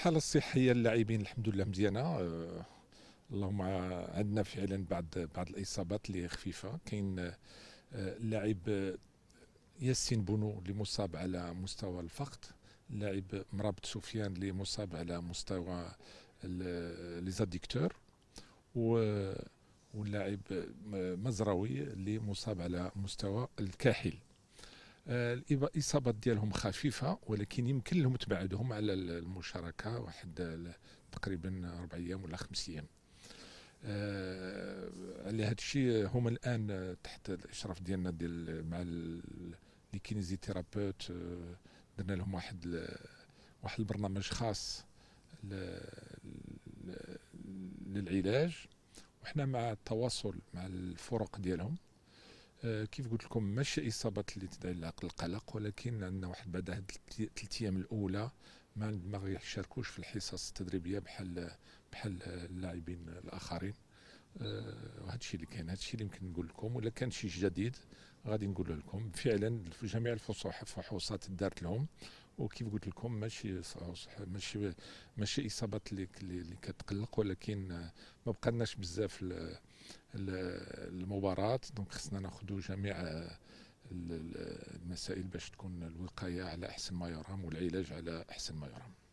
الحاله الصحيه اللاعبين الحمد لله مزيانه آه، اللهم عندنا فعلا بعض بعض الاصابات اللي خفيفه كاين اللاعب آه، آه، ياسين بونو اللي مصاب على مستوى الفقد اللاعب مرابط سفيان اللي مصاب على مستوى ليزاديكتور و واللاعب مزراوي اللي مصاب على مستوى الكاحل الاصابات ديالهم خفيفه ولكن يمكن لهم تبعدهم على المشاركه واحد تقريبا اربع ايام ولا خمس ايام آه، على هذا الشيء هما الان تحت الاشراف ديالنا ديال مع لي كينيزيثيرابيوت آه، درنا لهم واحد واحد البرنامج خاص للعلاج وحنا مع التواصل مع الفرق ديالهم آه، كيف قلت لكم ماشي اصابات اللي تدعي العقل القلق ولكن عندنا واحد بعد هاد الثلاث ايام الاولى ما ما يشاركوش في الحصص التدريبيه بحال بحال اللاعبين الاخرين آه، وهذا الشيء اللي كاين هذا الشيء اللي يمكن نقول لكم ولا كان شيء جديد غادي نقول لكم فعلا في جميع الفصوح فحوصات دارت لهم وكيف قلت لكم ماشي ماشي ماشي اصابات اللي اللي كتقلق ولكن ما بقالناش بزاف المباراه دونك خصنا ناخذوا جميع المسائل باش تكون الوقايه على احسن ما يرام والعلاج على احسن ما يرام